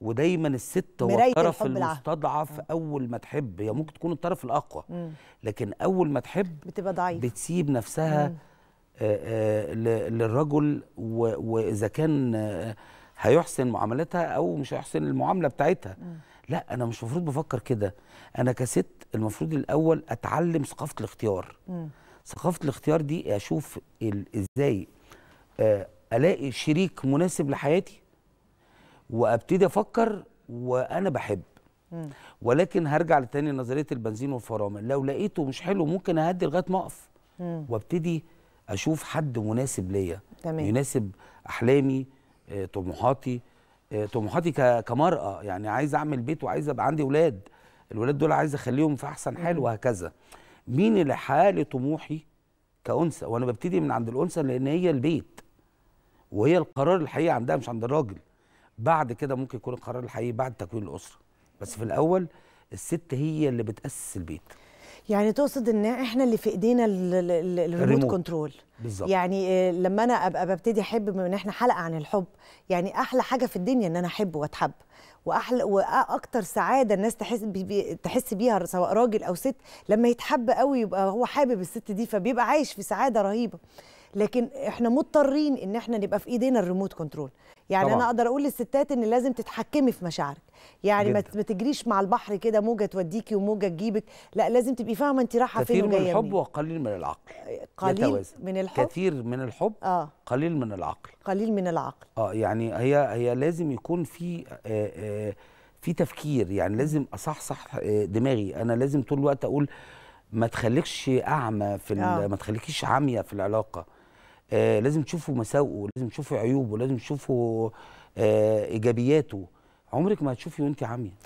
ودايما الست هو الطرف المستضعف اول ما تحب هي ممكن تكون الطرف الاقوى مم. لكن اول ما تحب بتبقى ضعيف بتسيب نفسها آآ آآ آه، آه، للرجل واذا كان هيحسن معاملتها او مش هيحسن المعامله بتاعتها مم. لا انا مش المفروض بفكر كده انا كست المفروض الاول اتعلم ثقافه الاختيار مم. ثقافه الاختيار دي اشوف ازاي آه، الاقي شريك مناسب لحياتي وابتدي افكر وانا بحب مم. ولكن هرجع لتاني نظريه البنزين والفرامل لو لقيته مش حلو ممكن اهدي لغايه ما اقف وابتدي اشوف حد مناسب ليا يناسب احلامي آه، طموحاتي آه، طموحاتي كمراه يعني عايز اعمل بيت وعايز ابقى عندي اولاد الولاد دول عايز اخليهم في احسن حال وهكذا مين اللي حال طموحي كانثى وانا ببتدي من عند الانثى لان هي البيت وهي القرار الحقيقي عندها مش عند الراجل بعد كده ممكن يكون القرار الحقيقي بعد تكوين الاسره بس في الاول الست هي اللي بتاسس البيت يعني تقصد ان احنا اللي في ايدينا الريموت كنترول بالظبط يعني آه، لما انا ابقى ببتدي احب بما ان احنا حلقه عن الحب يعني احلى حاجه في الدنيا ان انا احب واتحب واحلى واكتر سعاده الناس تحس بي تحس بيها سواء راجل او ست لما يتحب قوي يبقى هو حابب الست دي فبيبقى عايش في سعاده رهيبه لكن احنا مضطرين ان احنا نبقى في ايدينا الريموت كنترول يعني طبعا. انا اقدر اقول للستات ان لازم تتحكمي في مشاعرك يعني جدا. ما تجريش مع البحر كده موجه توديكي وموجه تجيبك لا لازم تبقي فاهمه انت رايحه فين وجايه كثير من الحب وقليل من العقل قليل من الحب كثير من الحب آه. قليل من العقل قليل من العقل اه يعني هي هي لازم يكون في آآ آه، آآ آه، في تفكير يعني لازم اصحصح آه، دماغي انا لازم طول الوقت اقول ما تخليكش اعمى في آه. ما تخليكيش عاميه في العلاقه آه لازم تشوفوا مساوئه لازم تشوفوا عيوبه لازم تشوفوا آه ايجابياته عمرك ما هتشوفي وانت عاميه